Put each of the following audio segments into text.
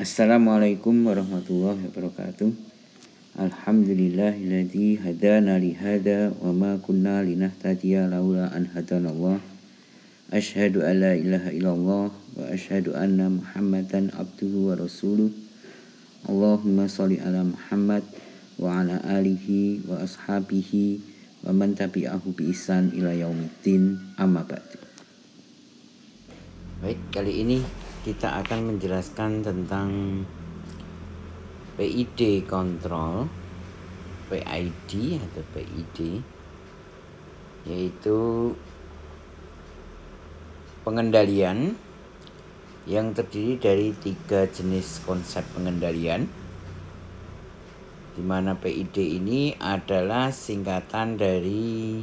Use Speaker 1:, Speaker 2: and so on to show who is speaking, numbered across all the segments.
Speaker 1: Assalamualaikum warahmatullahi wabarakatuh. Alhamdulillahilladzi hadana li hada wa ma kunna linahtadiya laula an hadanallah. Asyhadu an ilaha illallah wa asyhadu anna Muhammadan abduhu wa rasuluh. Allahumma shalli ala Muhammad wa ala alihi wa ashabihi wa man tabi'ahu bi ihsan ila yaumiddin amma ba'du. Baik, kali ini kita akan menjelaskan tentang PID control PID atau PID yaitu pengendalian yang terdiri dari tiga jenis konsep pengendalian di mana PID ini adalah singkatan dari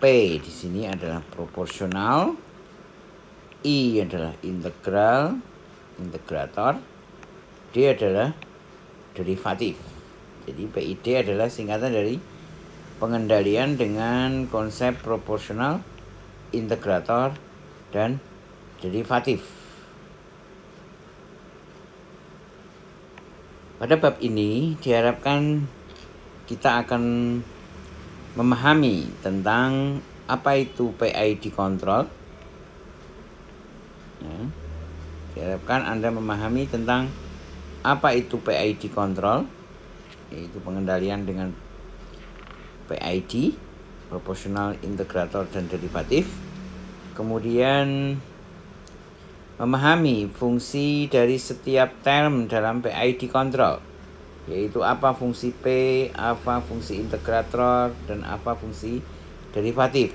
Speaker 1: P di sini adalah proporsional I adalah integral, integrator. D adalah derivatif. Jadi PID adalah singkatan dari pengendalian dengan konsep proporsional, integrator, dan derivatif. Pada bab ini diharapkan kita akan memahami tentang apa itu PID control, Ya. Diharapkan Anda memahami tentang apa itu PID control, yaitu pengendalian dengan PID, (proportional, integrator dan derivatif. Kemudian memahami fungsi dari setiap term dalam PID control yaitu apa fungsi P, apa fungsi integrator dan apa fungsi derivatif.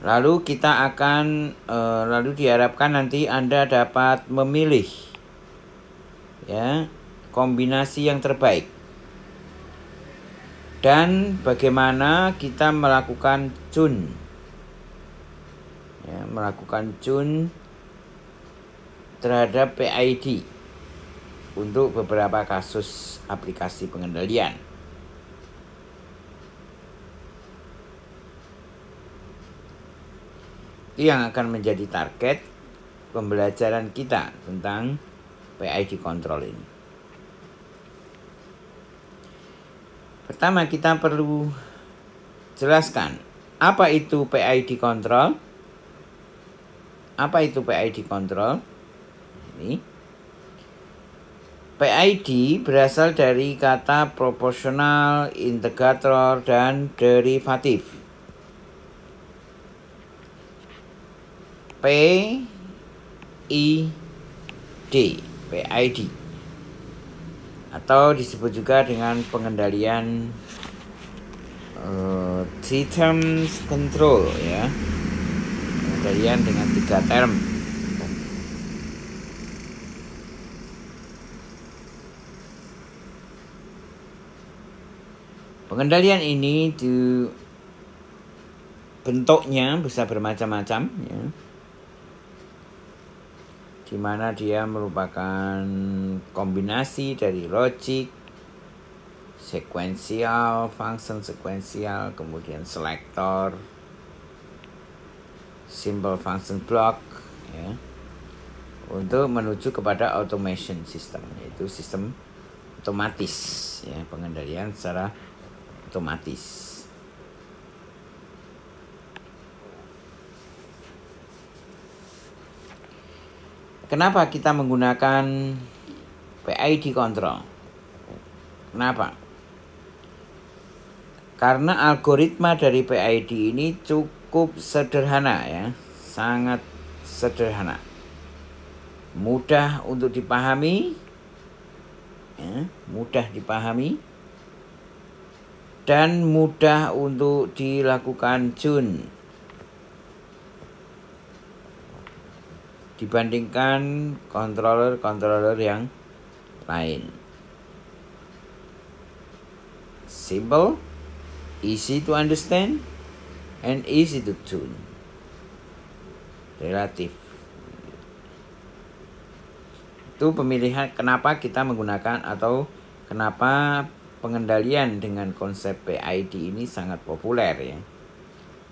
Speaker 1: Lalu kita akan e, lalu diharapkan nanti Anda dapat memilih ya kombinasi yang terbaik. Dan bagaimana kita melakukan cun? Ya, melakukan cun terhadap PID untuk beberapa kasus aplikasi pengendalian. Itu yang akan menjadi target pembelajaran kita tentang PID control ini. Pertama kita perlu jelaskan apa itu PID control? Apa itu PID control? Ini. PID berasal dari kata proporsional, integrator, dan derivatif. P I D PID atau disebut juga dengan pengendalian uh, terms control ya pengendalian dengan tiga term Pengendalian ini di bentuknya bisa bermacam-macam ya di mana dia merupakan kombinasi dari logic, sekuensial, function sekuensial, kemudian selector, simple function block, ya, untuk menuju kepada automation system, yaitu sistem otomatis, ya, pengendalian secara otomatis. Kenapa kita menggunakan PID control? Kenapa? Karena algoritma dari PID ini cukup sederhana ya, sangat sederhana. Mudah untuk dipahami, ya, mudah dipahami dan mudah untuk dilakukan tune. dibandingkan controller-controller yang lain. Simple, easy to understand, and easy to tune. Relatif. Itu pemilihan kenapa kita menggunakan atau kenapa pengendalian dengan konsep PID ini sangat populer ya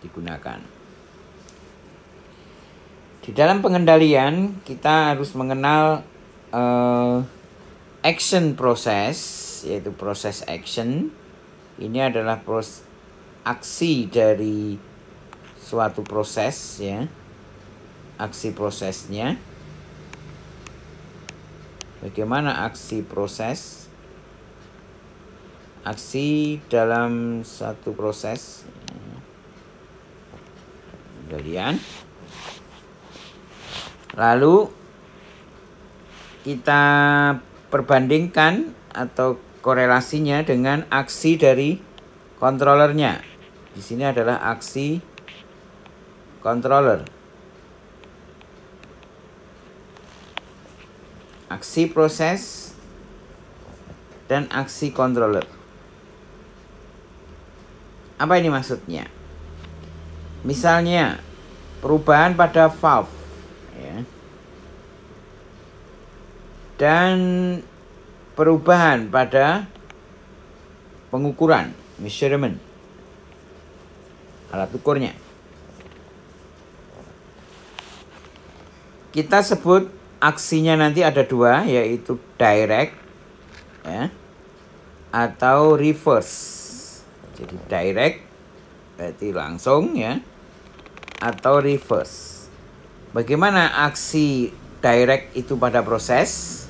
Speaker 1: digunakan. Di dalam pengendalian kita harus mengenal uh, action proses yaitu proses action. Ini adalah proses aksi dari suatu proses ya. Aksi prosesnya. Bagaimana aksi proses? aksi dalam satu proses kemudian Lalu kita perbandingkan atau korelasinya dengan aksi dari kontrolernya Di sini adalah aksi controller. Aksi proses dan aksi controller. Apa ini maksudnya? Misalnya perubahan pada valve ya. dan perubahan pada pengukuran measurement alat ukurnya kita sebut aksinya nanti ada dua yaitu direct ya, atau reverse jadi direct berarti langsung ya atau reverse Bagaimana aksi direct itu pada proses?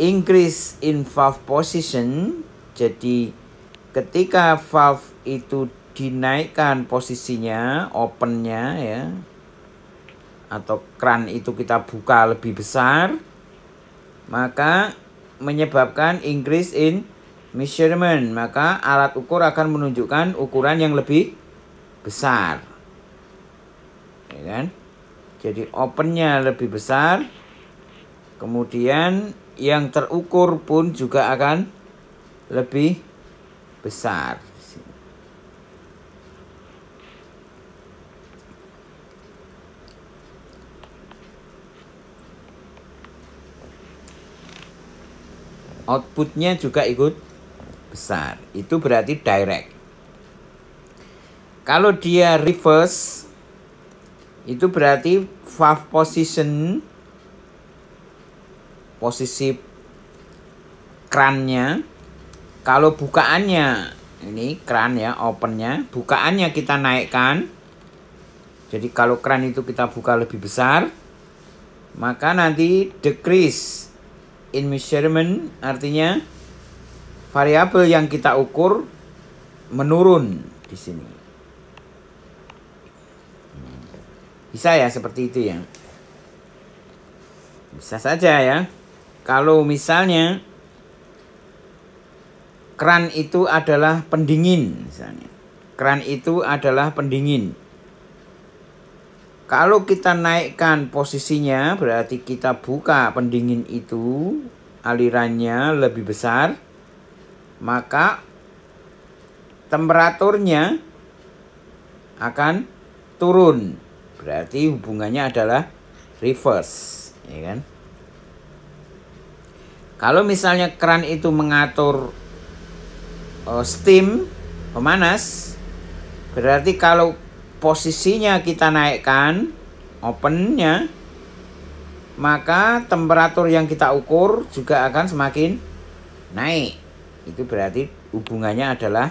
Speaker 1: Increase in valve position. Jadi ketika valve itu dinaikkan posisinya, opennya ya, atau kran itu kita buka lebih besar, maka menyebabkan increase in measurement. Maka alat ukur akan menunjukkan ukuran yang lebih besar ya kan? Jadi opennya lebih besar, kemudian yang terukur pun juga akan lebih besar. Outputnya juga ikut besar. Itu berarti direct. Kalau dia reverse itu berarti five position posisi kerannya kalau bukaannya ini kran ya opennya bukaannya kita naikkan jadi kalau kran itu kita buka lebih besar maka nanti decrease in measurement artinya variabel yang kita ukur menurun di sini Bisa ya seperti itu ya. Bisa saja ya. Kalau misalnya keran itu adalah pendingin misalnya. Keran itu adalah pendingin. Kalau kita naikkan posisinya berarti kita buka pendingin itu alirannya lebih besar maka temperaturnya akan turun Berarti hubungannya adalah reverse, ya kan? Kalau misalnya keran itu mengatur uh, steam pemanas, berarti kalau posisinya kita naikkan opennya, maka temperatur yang kita ukur juga akan semakin naik. Itu berarti hubungannya adalah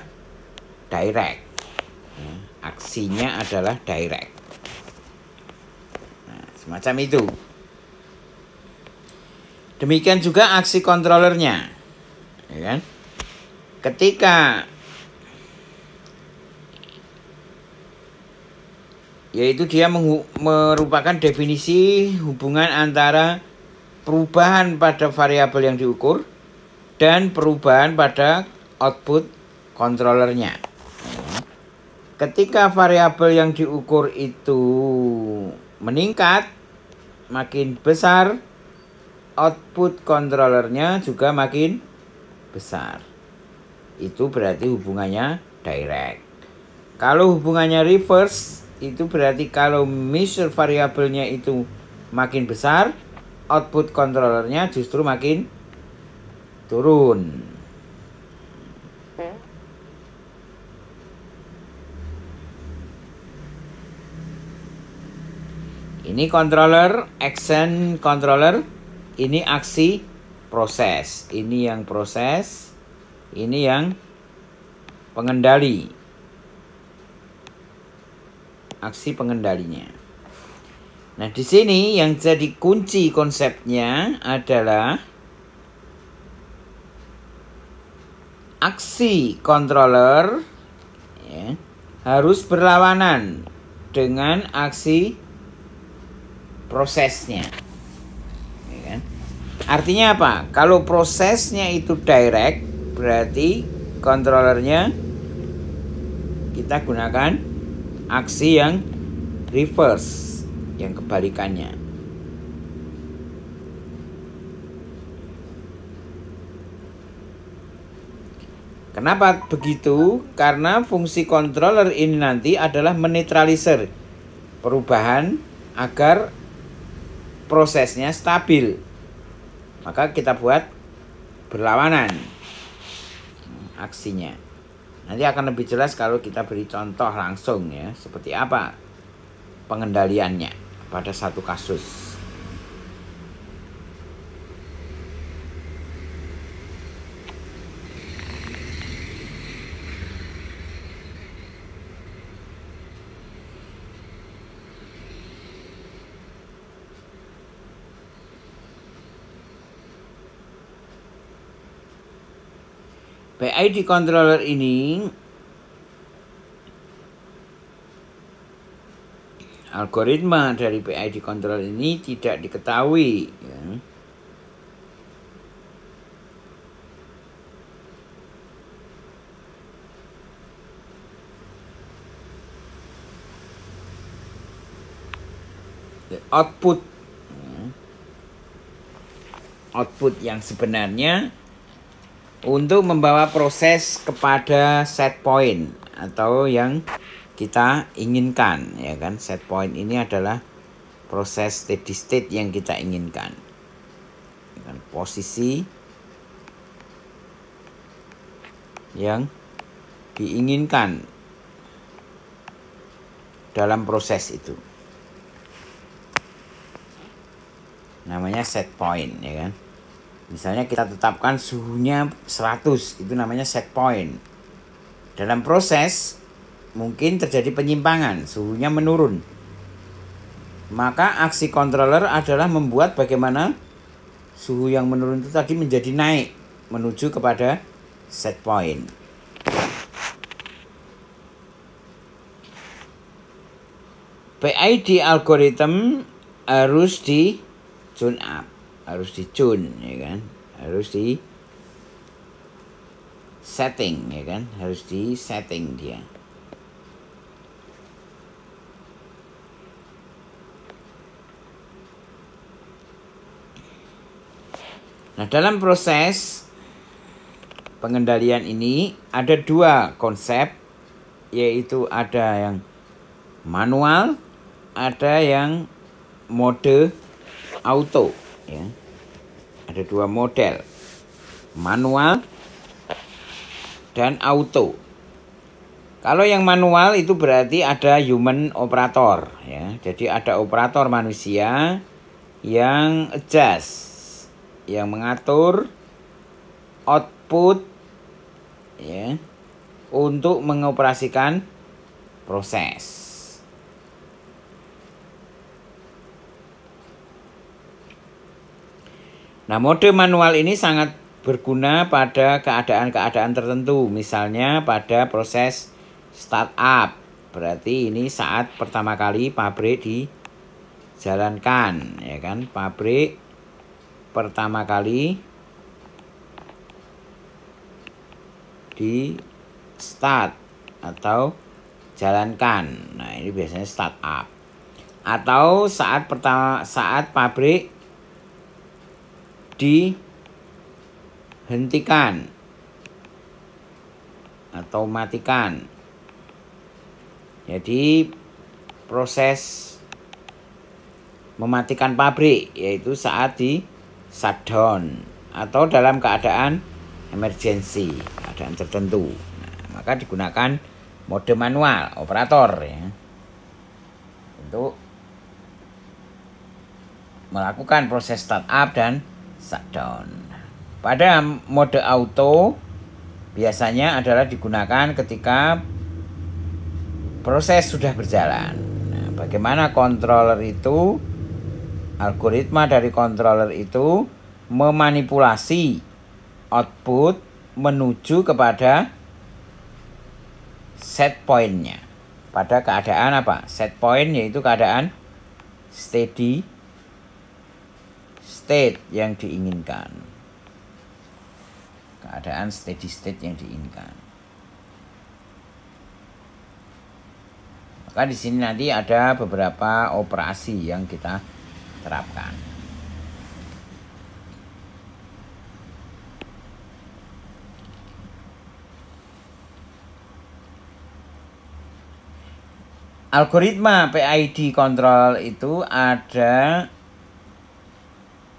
Speaker 1: direct. Ya, aksinya adalah direct. Semacam itu. Demikian juga aksi kontrolernya. Ya kan? Ketika yaitu dia merupakan definisi hubungan antara perubahan pada variabel yang diukur dan perubahan pada output kontrolernya. Ketika variabel yang diukur itu meningkat, makin besar, output controllernya juga makin besar. Itu berarti hubungannya direct. Kalau hubungannya reverse, itu berarti kalau measure variabelnya itu makin besar, output controllernya justru makin turun. Ini controller, action controller. Ini aksi proses. Ini yang proses. Ini yang pengendali. Aksi pengendalinya. Nah, di sini yang jadi kunci konsepnya adalah aksi controller ya, harus berlawanan dengan aksi prosesnya. Ya kan? Artinya apa? Kalau prosesnya itu direct, berarti kontrolernya kita gunakan aksi yang reverse, yang kebalikannya. Kenapa begitu? Karena fungsi controller ini nanti adalah menetralisir perubahan agar prosesnya stabil. Maka kita buat berlawanan aksinya. Nanti akan lebih jelas kalau kita beri contoh langsung ya, seperti apa pengendaliannya pada satu kasus. PID controller ini algoritma dari PID controller ini tidak diketahui ya. output ya. output yang sebenarnya untuk membawa proses kepada set point atau yang kita inginkan ya kan set point ini adalah proses steady state yang kita inginkan dengan ya posisi yang diinginkan dalam proses itu namanya set point ya kan Misalnya kita tetapkan suhunya 100, itu namanya set point. Dalam proses mungkin terjadi penyimpangan, suhunya menurun. Maka aksi controller adalah membuat bagaimana suhu yang menurun itu tadi menjadi naik menuju kepada set point. PID algorithm harus di tune up harus dicun ya kan harus di setting ya kan harus di setting dia Nah, dalam proses pengendalian ini ada dua konsep yaitu ada yang manual, ada yang mode auto ya. Ada dua model, manual dan auto. Kalau yang manual itu berarti ada human operator ya. Jadi ada operator manusia yang adjust yang mengatur output ya untuk mengoperasikan proses. Nah, mode manual ini sangat berguna pada keadaan-keadaan tertentu, misalnya pada proses startup. Berarti ini saat pertama kali pabrik dijalankan, ya kan? Pabrik pertama kali di start atau jalankan. Nah, ini biasanya startup. Atau saat pertama saat pabrik dihentikan atau matikan. Jadi proses mematikan pabrik yaitu saat di shutdown atau dalam keadaan emergensi, keadaan tertentu. Nah, maka digunakan mode manual operator ya. Untuk melakukan proses start up dan shutdown. Pada mode auto biasanya adalah digunakan ketika proses sudah berjalan. Nah, bagaimana controller itu algoritma dari controller itu memanipulasi output menuju kepada set pointnya pada keadaan apa set point yaitu keadaan steady state yang diinginkan. Keadaan steady state yang diinginkan. Maka di sini nanti ada beberapa operasi yang kita terapkan. Algoritma PID control itu ada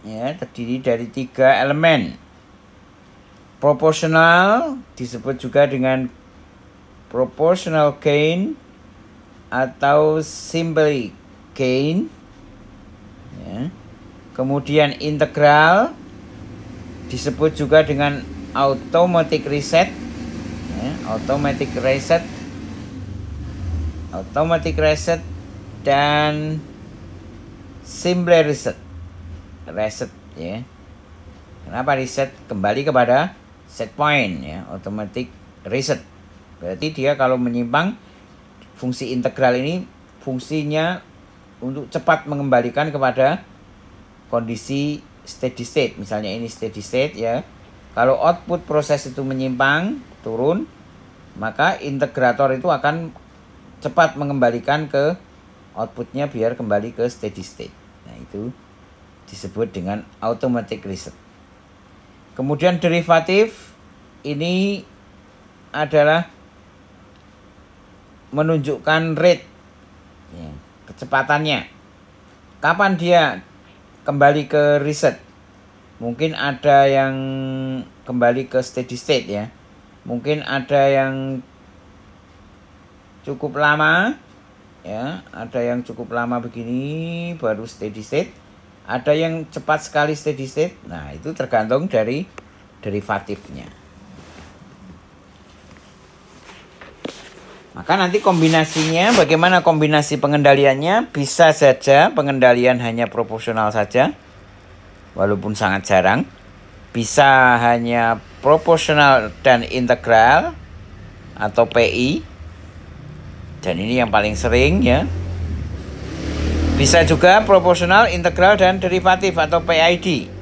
Speaker 1: ya terdiri dari tiga elemen proporsional disebut juga dengan proportional gain atau simply gain ya. kemudian integral disebut juga dengan automatic reset ya, automatic reset automatic reset dan simple reset reset ya. Kenapa reset? Kembali kepada set point ya, automatic reset. Berarti dia kalau menyimpang fungsi integral ini fungsinya untuk cepat mengembalikan kepada kondisi steady state. Misalnya ini steady state ya. Kalau output proses itu menyimpang, turun, maka integrator itu akan cepat mengembalikan ke outputnya biar kembali ke steady state. Nah, itu disebut dengan automatic reset. Kemudian derivatif ini adalah menunjukkan rate ya, kecepatannya. Kapan dia kembali ke reset? Mungkin ada yang kembali ke steady state ya. Mungkin ada yang cukup lama ya, ada yang cukup lama begini baru steady state ada yang cepat sekali steady state nah itu tergantung dari derivatifnya maka nanti kombinasinya bagaimana kombinasi pengendaliannya bisa saja pengendalian hanya proporsional saja walaupun sangat jarang bisa hanya proporsional dan integral atau PI dan ini yang paling sering ya bisa juga proporsional, integral, dan derivatif atau PID.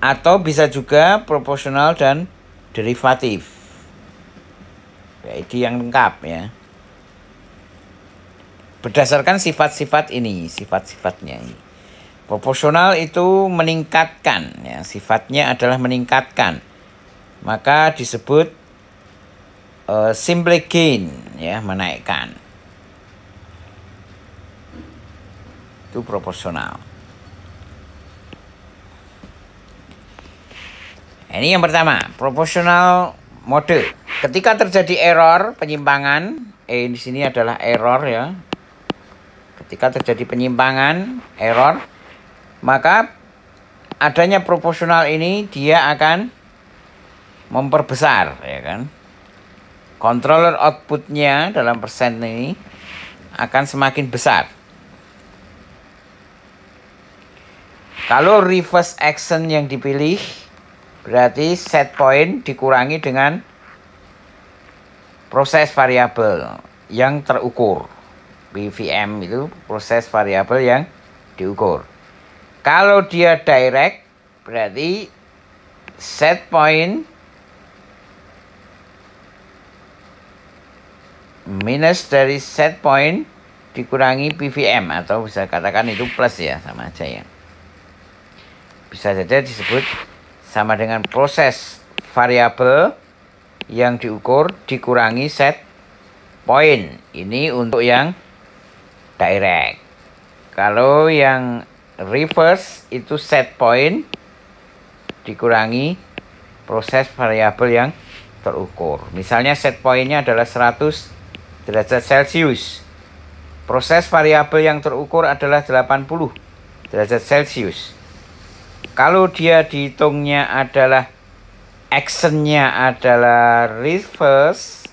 Speaker 1: Atau bisa juga proporsional dan derivatif. PID yang lengkap ya. Berdasarkan sifat-sifat ini, sifat-sifatnya ini. Proporsional itu meningkatkan, ya. sifatnya adalah meningkatkan. Maka disebut uh, simple gain, ya, menaikkan itu proporsional. Ini yang pertama, proporsional mode. Ketika terjadi error penyimpangan, eh di sini adalah error ya. Ketika terjadi penyimpangan, error, maka adanya proporsional ini dia akan memperbesar ya kan. Controller outputnya dalam persen ini akan semakin besar. Kalau reverse action yang dipilih berarti set point dikurangi dengan proses variabel yang terukur. BVM itu proses variabel yang diukur. Kalau dia direct berarti set point minus dari set point dikurangi PVM atau bisa katakan itu plus ya sama aja ya bisa saja disebut sama dengan proses variabel yang diukur dikurangi set point. Ini untuk yang direct. Kalau yang reverse itu set point dikurangi proses variabel yang terukur. Misalnya set pointnya adalah 100 derajat Celcius. Proses variabel yang terukur adalah 80 derajat Celcius. Kalau dia dihitungnya adalah actionnya adalah reverse.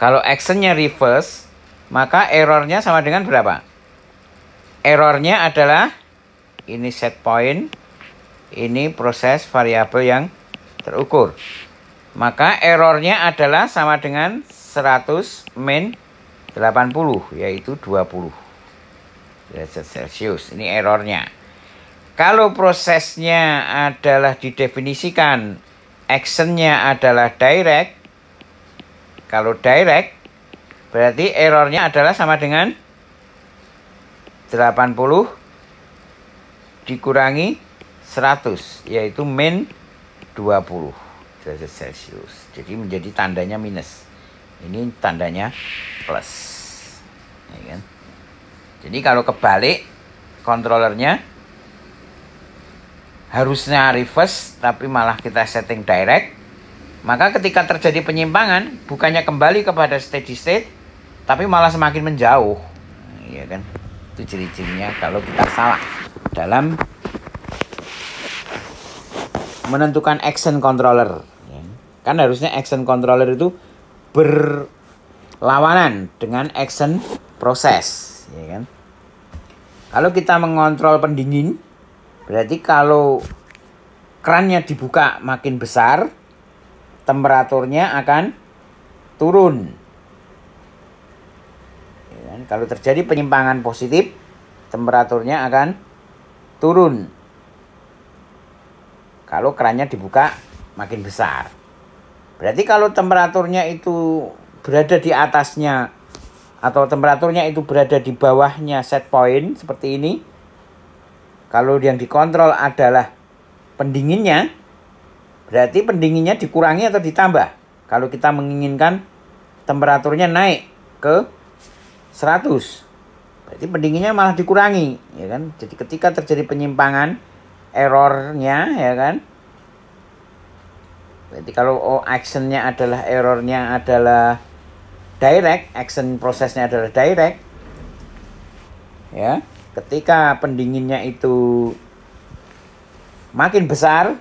Speaker 1: Kalau actionnya reverse, maka errornya sama dengan berapa? Errornya adalah ini set point, ini proses variabel yang terukur. Maka errornya adalah sama dengan 100 min 80, yaitu 20 derajat Celcius. Ini errornya. Kalau prosesnya adalah didefinisikan, actionnya adalah direct. Kalau direct, berarti errornya adalah sama dengan 80 dikurangi 100, yaitu min 20 derajat Celcius. Jadi menjadi tandanya minus. Ini tandanya plus. Ya kan? Jadi kalau kebalik, kontrolernya harusnya reverse tapi malah kita setting direct maka ketika terjadi penyimpangan bukannya kembali kepada steady state tapi malah semakin menjauh ya kan itu ciri-cirinya kalau kita salah dalam menentukan action controller kan harusnya action controller itu berlawanan dengan action proses ya kan kalau kita mengontrol pendingin Berarti kalau kerannya dibuka makin besar, temperaturnya akan turun. Ya kan? Kalau terjadi penyimpangan positif, temperaturnya akan turun. Kalau kerannya dibuka makin besar. Berarti kalau temperaturnya itu berada di atasnya atau temperaturnya itu berada di bawahnya set point seperti ini, kalau yang dikontrol adalah pendinginnya, berarti pendinginnya dikurangi atau ditambah. Kalau kita menginginkan temperaturnya naik ke 100, berarti pendinginnya malah dikurangi, ya kan? Jadi ketika terjadi penyimpangan errornya, ya kan? Berarti kalau oh, actionnya adalah errornya adalah direct, action prosesnya adalah direct, ya Ketika pendinginnya itu makin besar,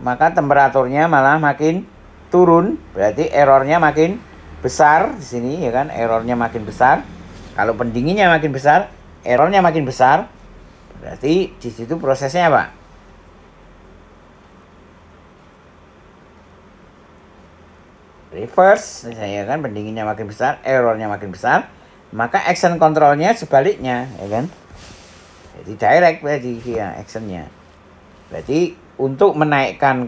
Speaker 1: maka temperaturnya malah makin turun, berarti errornya makin besar di sini ya kan, errornya makin besar. Kalau pendinginnya makin besar, errornya makin besar. Berarti di situ prosesnya apa? Reverse, misalnya ya kan pendinginnya makin besar, errornya makin besar maka action kontrolnya sebaliknya ya kan jadi direct berarti ya actionnya berarti untuk menaikkan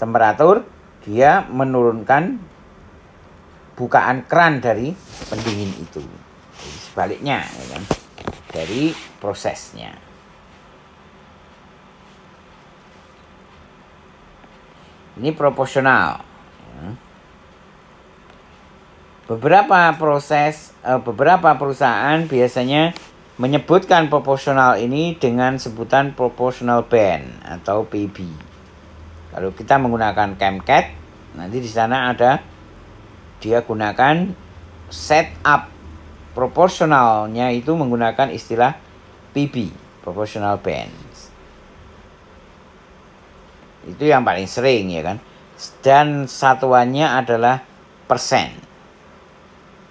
Speaker 1: temperatur dia menurunkan bukaan keran dari pendingin itu jadi sebaliknya ya kan dari prosesnya ini proporsional ya. Beberapa proses, uh, beberapa perusahaan biasanya menyebutkan proporsional ini dengan sebutan proportional band atau PB. Kalau kita menggunakan Camcat, nanti di sana ada dia gunakan setup proporsionalnya itu menggunakan istilah PB, proportional band. Itu yang paling sering ya kan. Dan satuannya adalah persen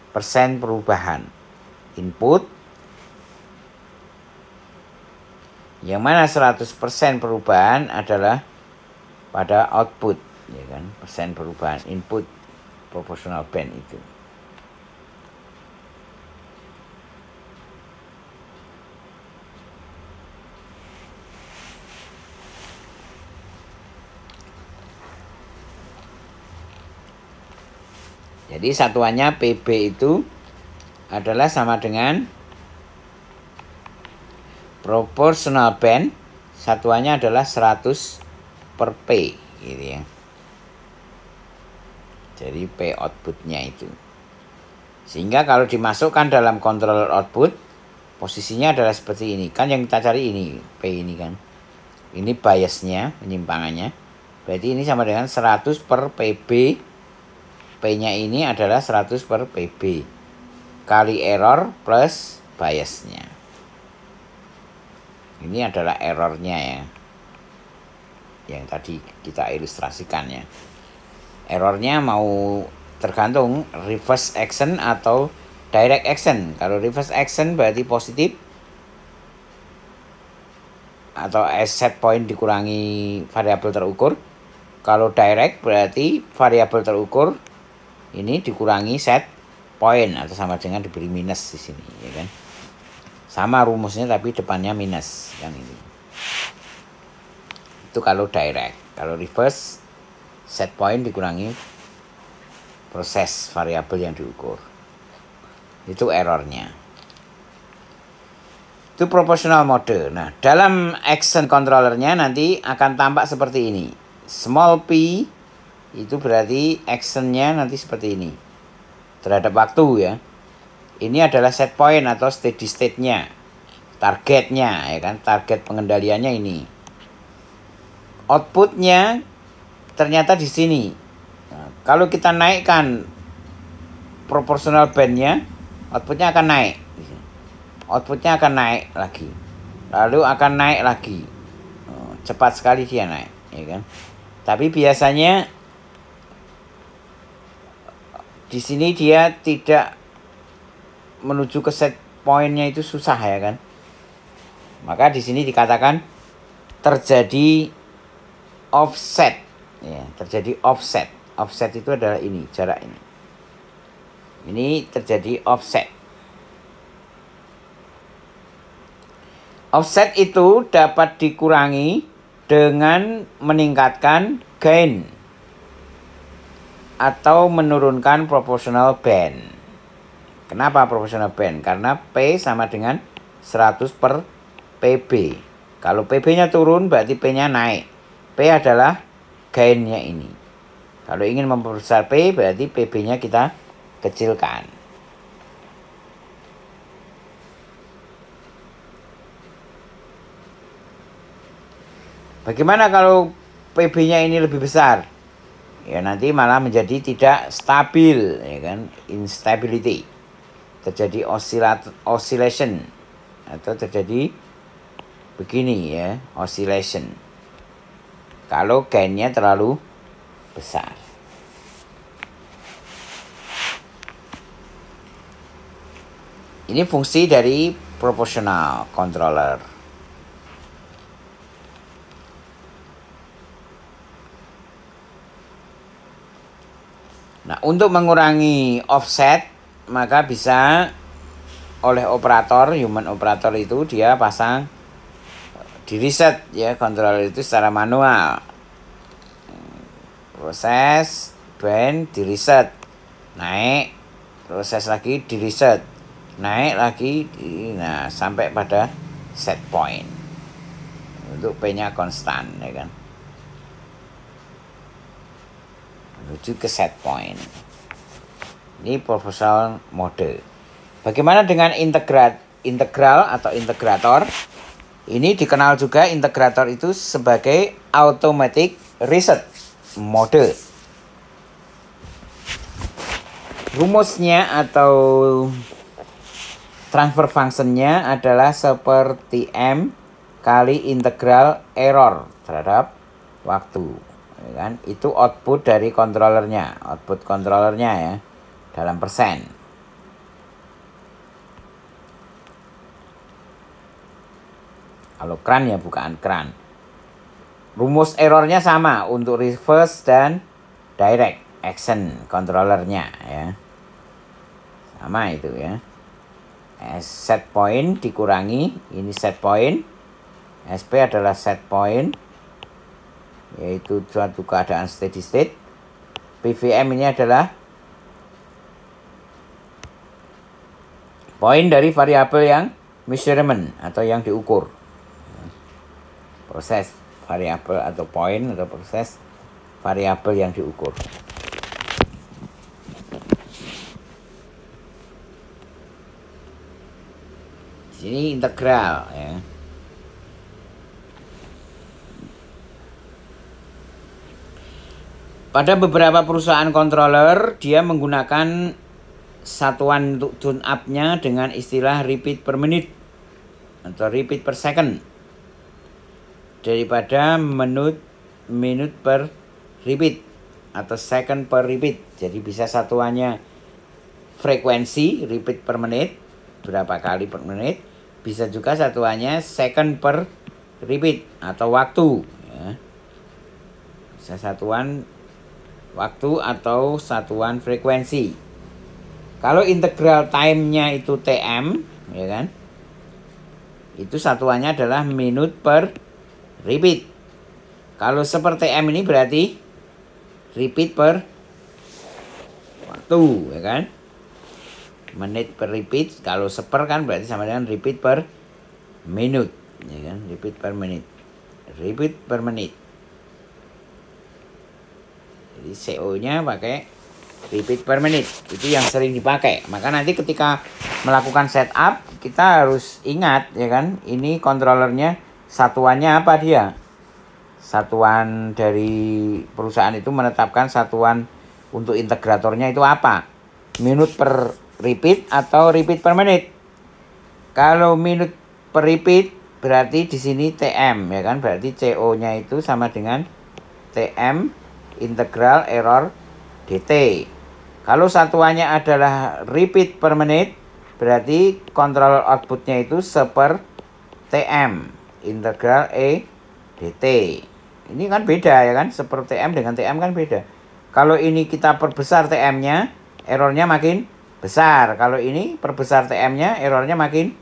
Speaker 1: persen perubahan input yang mana 100% perubahan adalah pada output ya kan persen perubahan input proportional band itu Jadi satuannya PB itu adalah sama dengan proportional band satuannya adalah 100 per P gitu ya. Jadi P outputnya itu. Sehingga kalau dimasukkan dalam controller output posisinya adalah seperti ini. Kan yang kita cari ini P ini kan. Ini biasnya, penyimpangannya. Berarti ini sama dengan 100 per PB P-nya ini adalah 100 per PB kali error plus biasnya. Ini adalah errornya ya. Yang tadi kita ilustrasikan ya. Errornya mau tergantung reverse action atau direct action. Kalau reverse action berarti positif atau set point dikurangi variabel terukur. Kalau direct berarti variabel terukur ini dikurangi set point atau sama dengan diberi minus di sini ya kan sama rumusnya tapi depannya minus yang ini itu kalau direct kalau reverse set point dikurangi proses variabel yang diukur itu errornya itu proportional mode nah dalam action controllernya nanti akan tampak seperti ini small p itu berarti actionnya nanti seperti ini terhadap waktu ya ini adalah set point atau steady state-nya targetnya ya kan target pengendaliannya ini outputnya ternyata di sini nah, kalau kita naikkan proporsional bandnya outputnya akan naik outputnya akan naik lagi lalu akan naik lagi oh, cepat sekali dia naik ya kan tapi biasanya di sini dia tidak menuju ke set pointnya itu susah ya kan maka di sini dikatakan terjadi offset ya terjadi offset offset itu adalah ini jarak ini ini terjadi offset offset itu dapat dikurangi dengan meningkatkan gain atau menurunkan proporsional band. Kenapa proporsional band? Karena P sama dengan 100 per PB. Kalau PB-nya turun berarti P-nya naik. P adalah gainnya ini. Kalau ingin memperbesar P berarti PB-nya kita kecilkan. Bagaimana kalau PB-nya ini lebih besar? ya nanti malah menjadi tidak stabil ya kan instability terjadi osilat, oscillation atau terjadi begini ya oscillation kalau gainnya terlalu besar ini fungsi dari proportional controller Nah, untuk mengurangi offset maka bisa oleh operator human operator itu dia pasang eh, di reset ya kontrol itu secara manual proses band di reset naik proses lagi di reset naik lagi di, nah sampai pada set point untuk p nya konstan ya kan menuju ke set point. Ini proposal mode. Bagaimana dengan integrat integral atau integrator? Ini dikenal juga integrator itu sebagai automatic reset mode. Rumusnya atau transfer functionnya adalah seperti M kali integral error terhadap waktu. Ya kan itu output dari kontrolernya, output kontrolernya ya dalam persen kalau kran ya bukan kran rumus errornya sama untuk reverse dan direct action kontrolernya ya sama itu ya eh, set point dikurangi ini set point SP adalah set point yaitu suatu keadaan steady state. PVM ini adalah poin dari variabel yang measurement atau yang diukur. Proses variabel atau poin atau proses variabel yang diukur. Di sini integral ya. Pada beberapa perusahaan controller, dia menggunakan satuan untuk tune up-nya dengan istilah repeat per menit atau repeat per second daripada menit menit per repeat atau second per repeat. Jadi bisa satuannya frekuensi repeat per menit, berapa kali per menit, bisa juga satuannya second per repeat atau waktu ya. Bisa satuan waktu atau satuan frekuensi. Kalau integral time-nya itu TM, ya kan? Itu satuannya adalah menit per repeat. Kalau seperti TM ini berarti repeat per waktu, ya kan? Menit per repeat, kalau seper kan berarti sama dengan repeat per menit, ya kan? Repeat per menit. Repeat per menit. Jadi CO-nya pakai repeat per menit. Itu yang sering dipakai. Maka nanti ketika melakukan setup, kita harus ingat ya kan, ini kontrolernya satuannya apa dia? Satuan dari perusahaan itu menetapkan satuan untuk integratornya itu apa? Minut per repeat atau repeat per menit. Kalau minute per repeat berarti di sini TM ya kan berarti CO-nya itu sama dengan TM integral error dt. Kalau satuannya adalah repeat per menit, berarti kontrol outputnya itu seper TM, integral E dt. Ini kan beda ya kan, seper TM dengan TM kan beda. Kalau ini kita perbesar TM-nya, errornya makin besar. Kalau ini perbesar TM-nya, errornya makin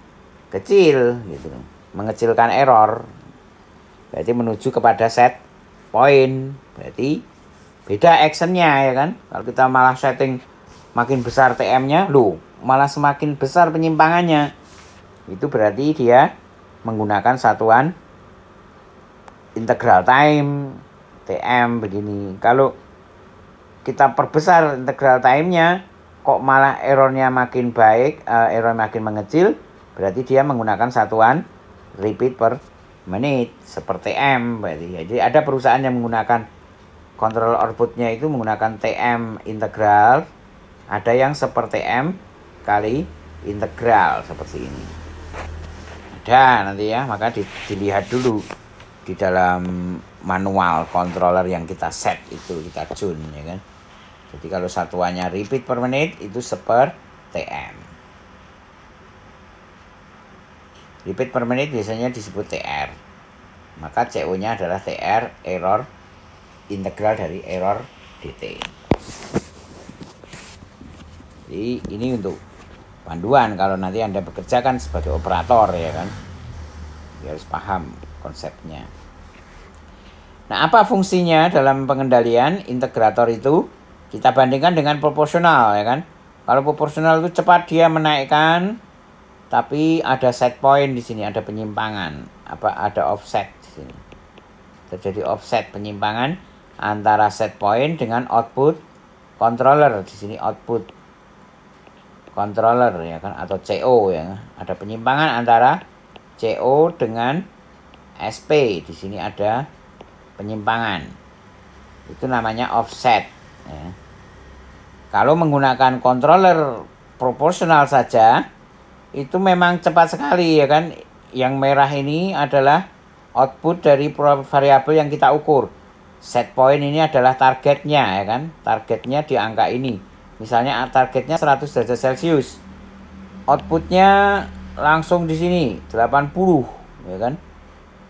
Speaker 1: kecil gitu. Mengecilkan error. Berarti menuju kepada set point. Berarti Beda actionnya ya kan. Kalau kita malah setting makin besar TM-nya, lu malah semakin besar penyimpangannya. Itu berarti dia menggunakan satuan integral time TM begini. Kalau kita perbesar integral time-nya, kok malah errornya makin baik, uh, error makin mengecil, berarti dia menggunakan satuan repeat per menit seperti M berarti. Jadi ada perusahaan yang menggunakan kontrol outputnya itu menggunakan TM integral ada yang seperti M kali integral seperti ini Dan nanti ya maka di, dilihat dulu di dalam manual controller yang kita set itu kita tune ya kan jadi kalau satuannya repeat per menit itu seper TM repeat per menit biasanya disebut TR maka CO nya adalah TR error integral dari error dt. Jadi ini untuk panduan kalau nanti Anda bekerja kan sebagai operator ya kan. Dia ya, harus paham konsepnya. Nah, apa fungsinya dalam pengendalian integrator itu? Kita bandingkan dengan proporsional ya kan. Kalau proporsional itu cepat dia menaikkan tapi ada set point di sini, ada penyimpangan, apa ada offset di sini. Terjadi offset penyimpangan antara set point dengan output controller di sini output controller ya kan atau CO ya ada penyimpangan antara CO dengan SP di sini ada penyimpangan itu namanya offset ya. kalau menggunakan controller proporsional saja itu memang cepat sekali ya kan yang merah ini adalah output dari variabel yang kita ukur set point ini adalah targetnya ya kan targetnya di angka ini misalnya targetnya 100 derajat celcius outputnya langsung di sini 80 ya kan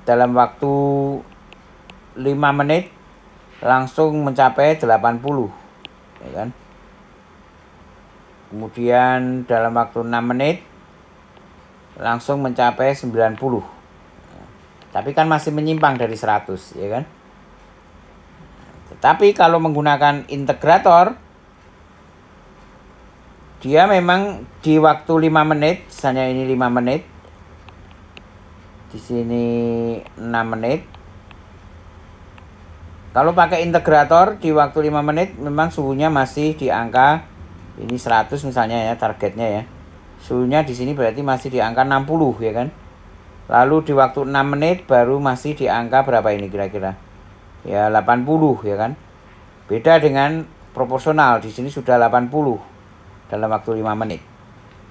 Speaker 1: dalam waktu 5 menit langsung mencapai 80 ya kan kemudian dalam waktu 6 menit langsung mencapai 90 tapi kan masih menyimpang dari 100 ya kan tapi kalau menggunakan integrator, dia memang di waktu 5 menit, misalnya ini 5 menit, di sini 6 menit. Kalau pakai integrator di waktu 5 menit memang suhunya masih di angka ini 100 misalnya ya targetnya ya. Suhunya di sini berarti masih di angka 60 ya kan. Lalu di waktu 6 menit baru masih di angka berapa ini kira-kira? ya 80 ya kan beda dengan proporsional di sini sudah 80 dalam waktu 5 menit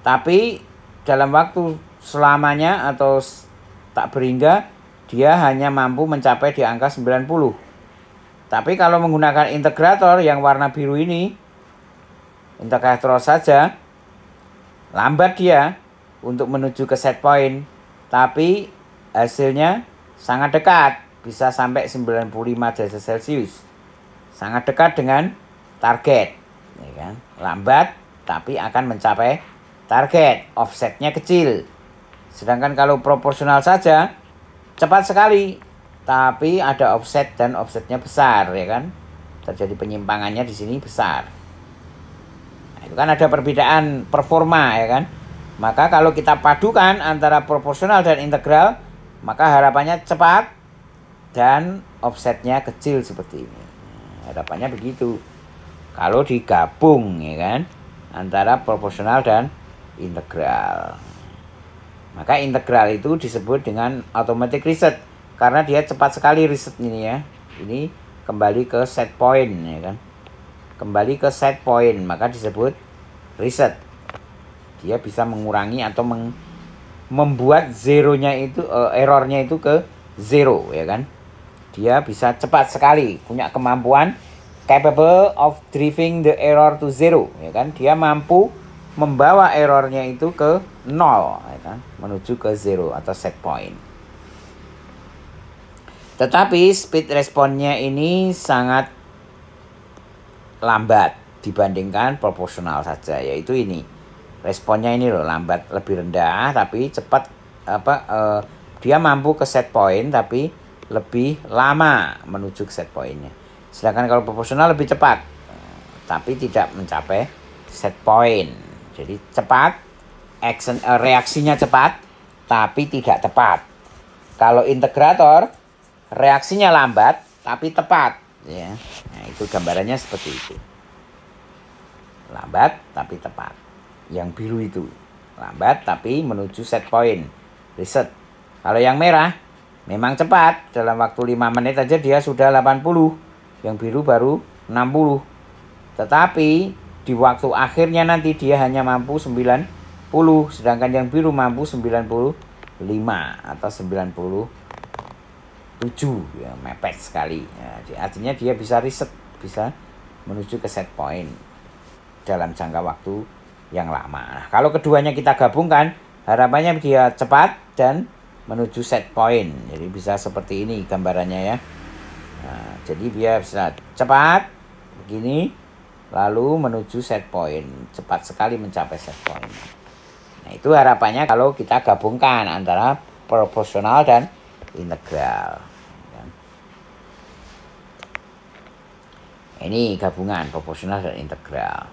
Speaker 1: tapi dalam waktu selamanya atau tak berhingga dia hanya mampu mencapai di angka 90 tapi kalau menggunakan integrator yang warna biru ini integrator saja lambat dia untuk menuju ke set point tapi hasilnya sangat dekat bisa sampai 95 derajat Celcius. Sangat dekat dengan target. Ya kan? Lambat, tapi akan mencapai target. Offsetnya kecil. Sedangkan kalau proporsional saja, cepat sekali. Tapi ada offset dan offsetnya besar, ya kan? Terjadi penyimpangannya di sini besar. Nah, itu kan ada perbedaan performa, ya kan? Maka kalau kita padukan antara proporsional dan integral, maka harapannya cepat, dan offsetnya kecil seperti ini harapannya begitu kalau digabung ya kan antara proporsional dan integral maka integral itu disebut dengan automatic reset karena dia cepat sekali reset ini ya ini kembali ke set point ya kan kembali ke set point maka disebut reset dia bisa mengurangi atau meng membuat zeronya itu uh, errornya itu ke zero ya kan dia bisa cepat sekali, punya kemampuan capable of driving the error to zero, ya kan? Dia mampu membawa errornya itu ke nol, ya kan? Menuju ke zero atau set point. Tetapi speed responnya ini sangat lambat dibandingkan proporsional saja, yaitu ini responnya ini loh lambat lebih rendah tapi cepat apa uh, dia mampu ke set point tapi lebih lama menuju ke set pointnya. Sedangkan kalau proporsional lebih cepat, tapi tidak mencapai set point. Jadi cepat, action uh, reaksinya cepat, tapi tidak tepat. Kalau integrator, reaksinya lambat, tapi tepat. Ya, nah, itu gambarannya seperti itu. Lambat tapi tepat. Yang biru itu lambat tapi menuju set point. Reset. Kalau yang merah Memang cepat, dalam waktu 5 menit aja dia sudah 80, yang biru baru 60. Tetapi di waktu akhirnya nanti dia hanya mampu 90, sedangkan yang biru mampu 95 atau 97, ya mepet sekali. Ya, artinya dia bisa riset, bisa menuju ke set point dalam jangka waktu yang lama. Nah, kalau keduanya kita gabungkan, harapannya dia cepat dan menuju set point. Jadi bisa seperti ini gambarannya ya. Nah, jadi dia bisa cepat begini lalu menuju set point. Cepat sekali mencapai set point. Nah, itu harapannya kalau kita gabungkan antara proporsional dan integral. Ya. Ini gabungan proporsional dan integral.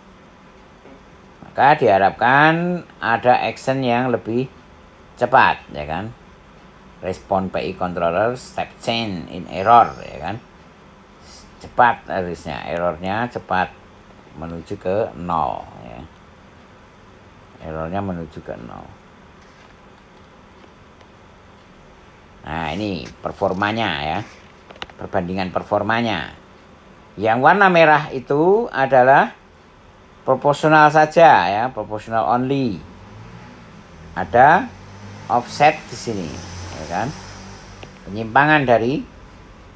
Speaker 1: Maka diharapkan ada action yang lebih cepat, ya kan? respon PI controller step chain in error ya kan cepat harusnya errornya cepat menuju ke nol ya errornya menuju ke nol nah ini performanya ya perbandingan performanya yang warna merah itu adalah proporsional saja ya proporsional only ada offset di sini ya kan? Penyimpangan dari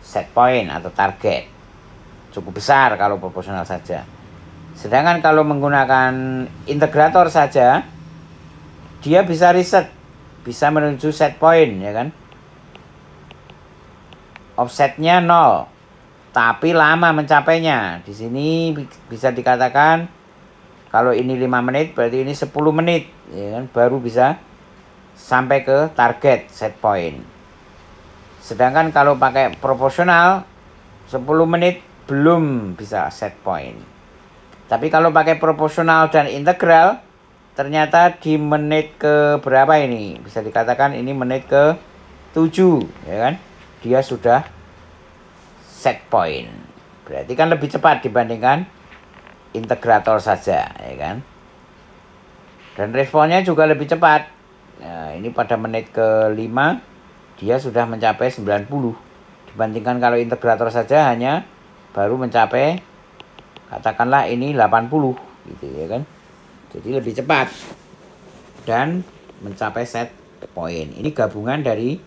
Speaker 1: set point atau target cukup besar kalau proporsional saja. Sedangkan kalau menggunakan integrator saja, dia bisa riset, bisa menuju set point, ya kan? Offsetnya nol, tapi lama mencapainya. Di sini bisa dikatakan kalau ini 5 menit, berarti ini 10 menit, ya kan? Baru bisa sampai ke target set point. Sedangkan kalau pakai proporsional 10 menit belum bisa set point. Tapi kalau pakai proporsional dan integral ternyata di menit ke berapa ini? Bisa dikatakan ini menit ke 7 ya kan? Dia sudah set point. Berarti kan lebih cepat dibandingkan integrator saja ya kan? Dan responnya juga lebih cepat Nah, ini pada menit ke-5 dia sudah mencapai 90. Dibandingkan kalau integrator saja hanya baru mencapai katakanlah ini 80 gitu ya kan. Jadi lebih cepat dan mencapai set point. Ini gabungan dari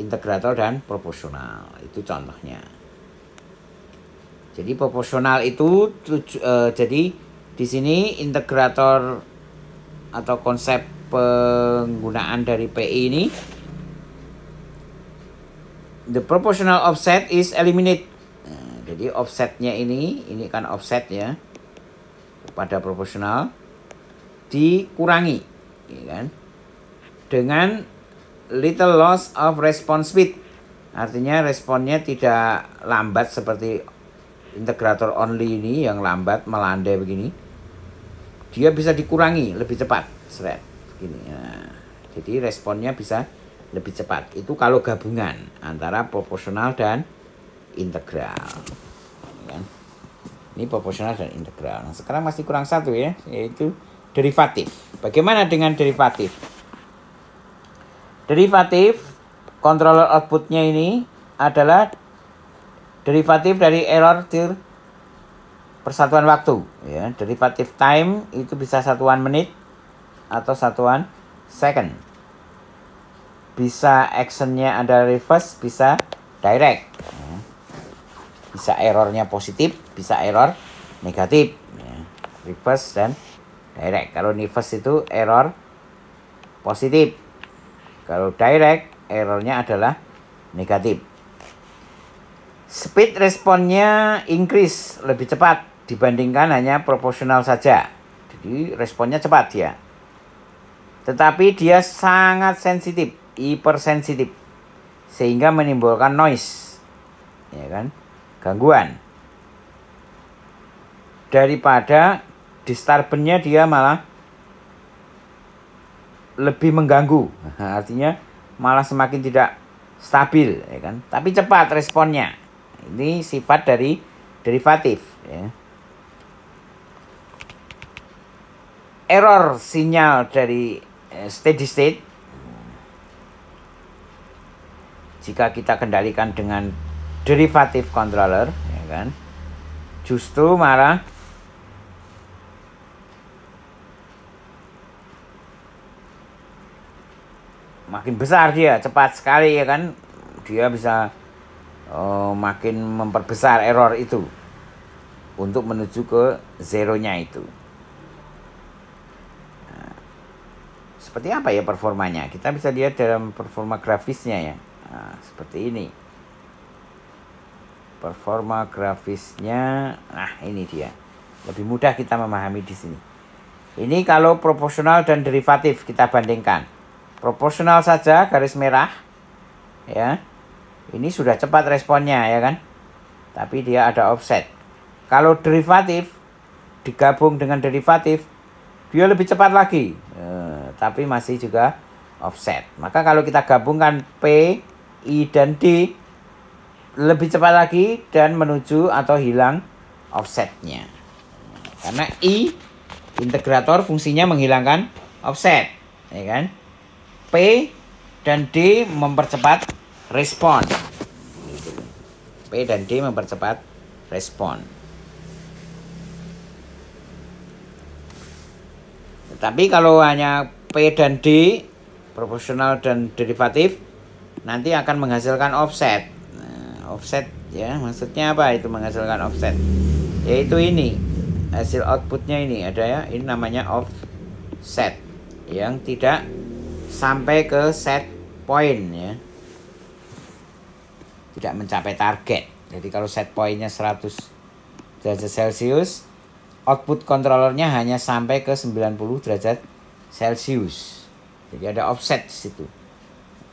Speaker 1: integrator dan proporsional. Itu contohnya. Jadi proporsional itu tuju, uh, jadi di sini integrator atau konsep penggunaan dari PI ini the proportional offset is eliminate nah, jadi offsetnya ini ini kan offsetnya ya pada proporsional dikurangi ya kan dengan little loss of response speed artinya responnya tidak lambat seperti integrator only ini yang lambat melandai begini dia bisa dikurangi lebih cepat seret gini ya. jadi responnya bisa lebih cepat itu kalau gabungan antara proporsional dan integral ya kan? ini proporsional dan integral nah, sekarang masih kurang satu ya yaitu derivatif bagaimana dengan derivatif derivatif controller outputnya ini adalah derivatif dari error tier persatuan waktu ya derivatif time itu bisa satuan menit atau satuan second. Bisa actionnya ada reverse, bisa direct. Bisa errornya positif, bisa error negatif. Reverse dan direct. Kalau reverse itu error positif. Kalau direct, errornya adalah negatif. Speed responnya increase lebih cepat dibandingkan hanya proporsional saja. Jadi responnya cepat ya. Tetapi dia sangat sensitif, hipersensitif. Sehingga menimbulkan noise. Ya kan? Gangguan. Daripada disturbance dia malah lebih mengganggu. Artinya malah semakin tidak stabil ya kan tapi cepat responnya ini sifat dari derivatif ya. error sinyal dari Eh, steady state jika kita kendalikan dengan derivatif controller ya kan justru malah makin besar dia cepat sekali ya kan dia bisa uh, makin memperbesar error itu untuk menuju ke zeronya itu seperti apa ya performanya kita bisa lihat dalam performa grafisnya ya nah, seperti ini performa grafisnya nah ini dia lebih mudah kita memahami di sini ini kalau proporsional dan derivatif kita bandingkan proporsional saja garis merah ya ini sudah cepat responnya ya kan tapi dia ada offset kalau derivatif digabung dengan derivatif dia lebih cepat lagi tapi masih juga offset. Maka kalau kita gabungkan P, I, dan D, lebih cepat lagi dan menuju atau hilang offsetnya. Karena I, integrator fungsinya menghilangkan offset. Ya kan? P dan D mempercepat respon. P dan D mempercepat respon. Tapi kalau hanya P dan D proporsional dan derivatif nanti akan menghasilkan offset nah, offset ya maksudnya apa itu menghasilkan offset yaitu ini hasil outputnya ini ada ya ini namanya offset yang tidak sampai ke set point ya tidak mencapai target jadi kalau set pointnya 100 derajat celcius output controllernya hanya sampai ke 90 derajat Celsius. Jadi ada offset situ.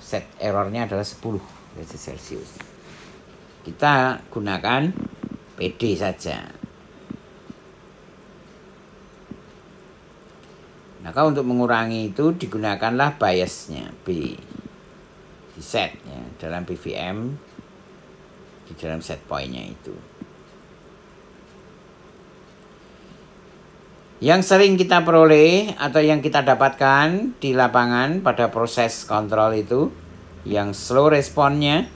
Speaker 1: set errornya adalah 10 derajat Celsius. Kita gunakan PD saja. Maka untuk mengurangi itu digunakanlah biasnya B di set ya dalam PVM di dalam set pointnya itu. Yang sering kita peroleh atau yang kita dapatkan di lapangan pada proses kontrol itu yang slow responnya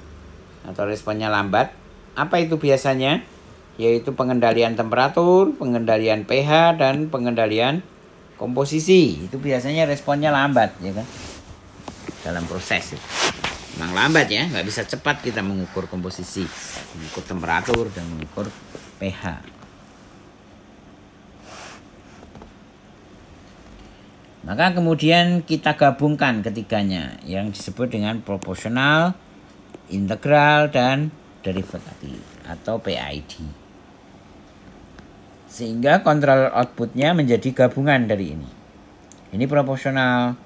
Speaker 1: atau responnya lambat. Apa itu biasanya? Yaitu pengendalian temperatur, pengendalian pH dan pengendalian komposisi. Itu biasanya responnya lambat ya kan. Dalam proses. Memang lambat ya, nggak bisa cepat kita mengukur komposisi, mengukur temperatur dan mengukur pH. Maka kemudian kita gabungkan ketiganya yang disebut dengan proporsional, integral, dan derivatif atau PID. Sehingga kontrol outputnya menjadi gabungan dari ini. Ini proporsional,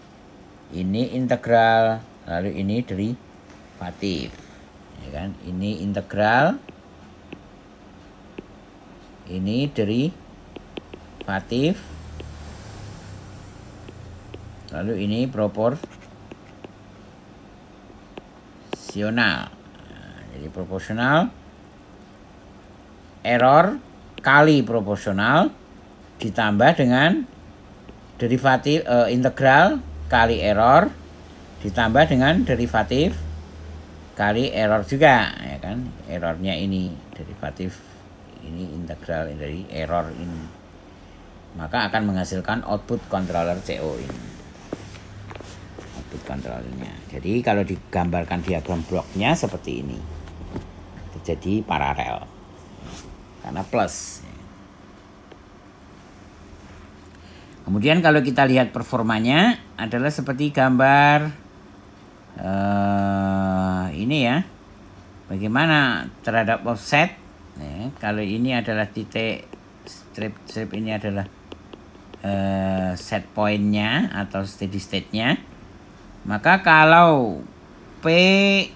Speaker 1: ini integral, lalu ini derivatif. Ya kan? Ini integral, ini derivatif, lalu ini proporsional nah, jadi proporsional error kali proporsional ditambah dengan derivatif e, integral kali error ditambah dengan derivatif kali error juga ya kan errornya ini derivatif ini integral dari error ini maka akan menghasilkan output controller CO ini kontrolnya. Jadi kalau digambarkan diagram bloknya seperti ini. Terjadi paralel. Karena plus. Kemudian kalau kita lihat performanya adalah seperti gambar uh, ini ya. Bagaimana terhadap offset? Ya, kalau ini adalah titik strip-strip ini adalah uh, set pointnya atau steady state-nya. Maka kalau P,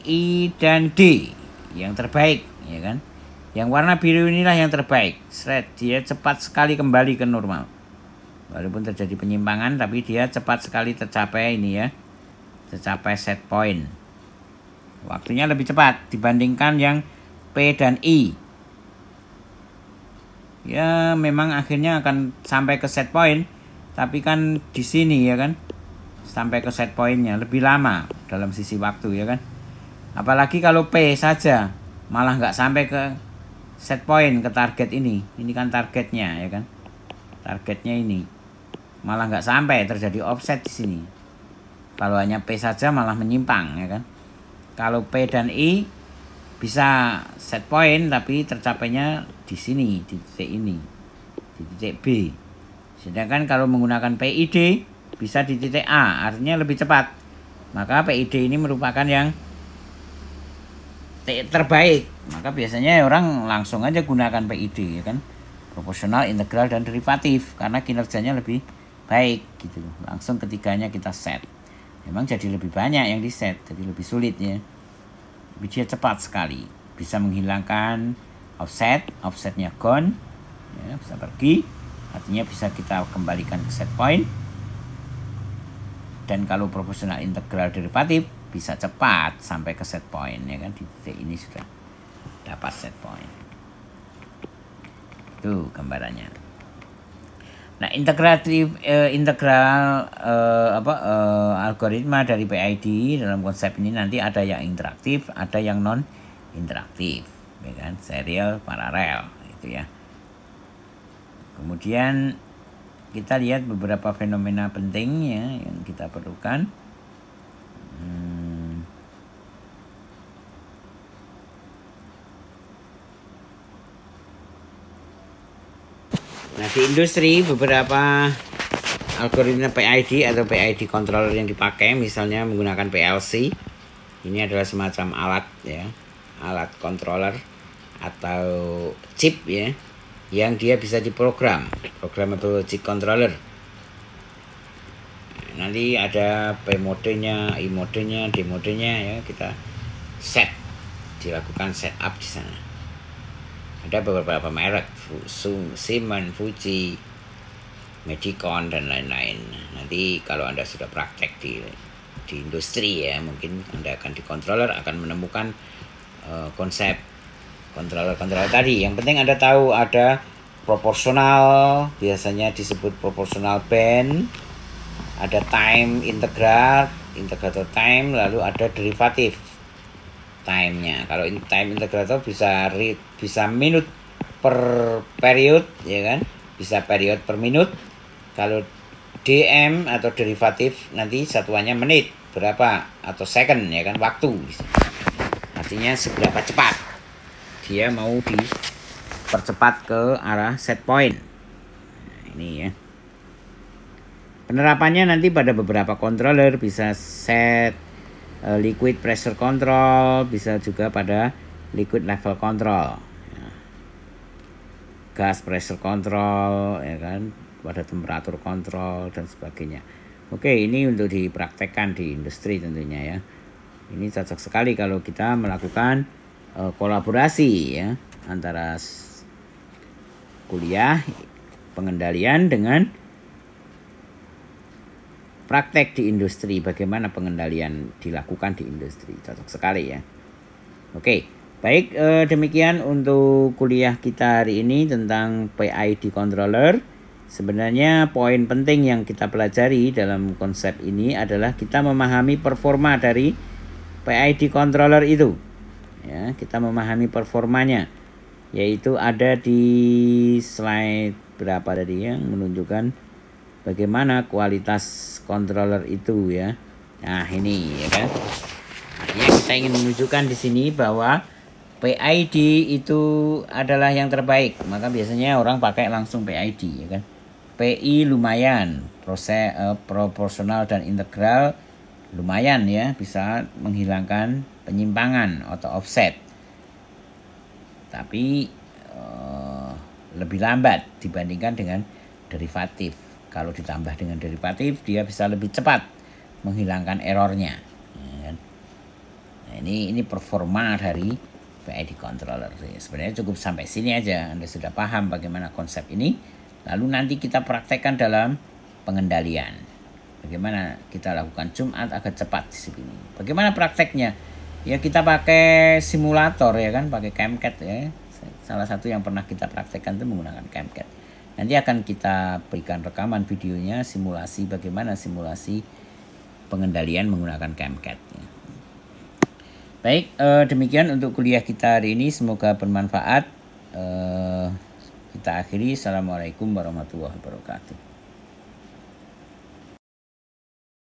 Speaker 1: I, dan D yang terbaik, ya kan? Yang warna biru inilah yang terbaik. Seret, dia cepat sekali kembali ke normal. Walaupun terjadi penyimpangan, tapi dia cepat sekali tercapai ini ya. Tercapai set point. Waktunya lebih cepat dibandingkan yang P dan I. Ya, memang akhirnya akan sampai ke set point. Tapi kan di sini ya kan sampai ke set pointnya lebih lama dalam sisi waktu ya kan apalagi kalau P saja malah nggak sampai ke set point ke target ini ini kan targetnya ya kan targetnya ini malah nggak sampai terjadi offset di sini kalau hanya P saja malah menyimpang ya kan kalau P dan I bisa set point tapi tercapainya di sini di titik ini di titik B sedangkan kalau menggunakan PID bisa di titik A, artinya lebih cepat. Maka PID ini merupakan yang terbaik. Maka biasanya orang langsung aja gunakan PID ya kan. Proporsional, integral dan derivatif karena kinerjanya lebih baik gitu Langsung ketiganya kita set. Memang jadi lebih banyak yang di set, jadi lebih sulit ya. Tapi cepat sekali. Bisa menghilangkan offset, offsetnya gone, ya, bisa pergi. Artinya bisa kita kembalikan ke set point dan kalau proporsional integral derivatif bisa cepat sampai ke set point ya kan di titik ini sudah dapat set point itu gambarannya nah integratif eh, integral eh, apa eh, algoritma dari PID dalam konsep ini nanti ada yang interaktif ada yang non interaktif ya kan serial paralel gitu ya kemudian kita lihat beberapa fenomena pentingnya yang kita perlukan. Hmm. Nah, di industri beberapa algoritma PID atau PID controller yang dipakai misalnya menggunakan PLC. Ini adalah semacam alat ya, alat controller atau chip ya yang dia bisa diprogram programmable logic controller nanti ada P modenya, I modenya, D modenya ya kita set dilakukan setup di sana ada beberapa merek Siemens, Fuji, Medicon dan lain-lain nanti kalau anda sudah praktek di di industri ya mungkin anda akan di controller akan menemukan uh, konsep Kontroler, kontroler tadi. Yang penting Anda tahu ada proporsional, biasanya disebut proporsional band, ada time integral, integrator time, lalu ada derivatif time-nya. Kalau time integrator bisa read, bisa minute per period, ya kan? Bisa period per minute. Kalau DM atau derivatif nanti satuannya menit berapa atau second ya kan waktu artinya seberapa cepat dia mau dipercepat ke arah set point nah, ini ya penerapannya nanti pada beberapa controller bisa set uh, liquid pressure control bisa juga pada liquid level control ya. gas pressure control ya kan pada temperatur control dan sebagainya oke ini untuk dipraktekkan di industri tentunya ya ini cocok sekali kalau kita melakukan Eh, kolaborasi ya antara kuliah pengendalian dengan praktek di industri bagaimana pengendalian dilakukan di industri cocok sekali ya oke baik eh, demikian untuk kuliah kita hari ini tentang PID controller Sebenarnya poin penting yang kita pelajari dalam konsep ini adalah kita memahami performa dari PID controller itu ya kita memahami performanya yaitu ada di slide berapa tadi ya, yang menunjukkan bagaimana kualitas controller itu ya nah ini ya kan artinya kita ingin menunjukkan di sini bahwa PID itu adalah yang terbaik maka biasanya orang pakai langsung PID ya kan PI lumayan proses uh, eh, proporsional dan integral lumayan ya bisa menghilangkan penyimpangan atau offset tapi uh, lebih lambat dibandingkan dengan derivatif kalau ditambah dengan derivatif dia bisa lebih cepat menghilangkan errornya ya kan? nah, ini ini performa dari PID controller sebenarnya cukup sampai sini aja Anda sudah paham bagaimana konsep ini lalu nanti kita praktekkan dalam pengendalian bagaimana kita lakukan Jumat agar cepat di sini bagaimana prakteknya ya kita pakai simulator ya kan pakai camcat ya salah satu yang pernah kita praktekkan itu menggunakan camcat nanti akan kita berikan rekaman videonya simulasi bagaimana simulasi pengendalian menggunakan camcat ya. baik eh, demikian untuk kuliah kita hari ini semoga bermanfaat eh, kita akhiri assalamualaikum warahmatullahi wabarakatuh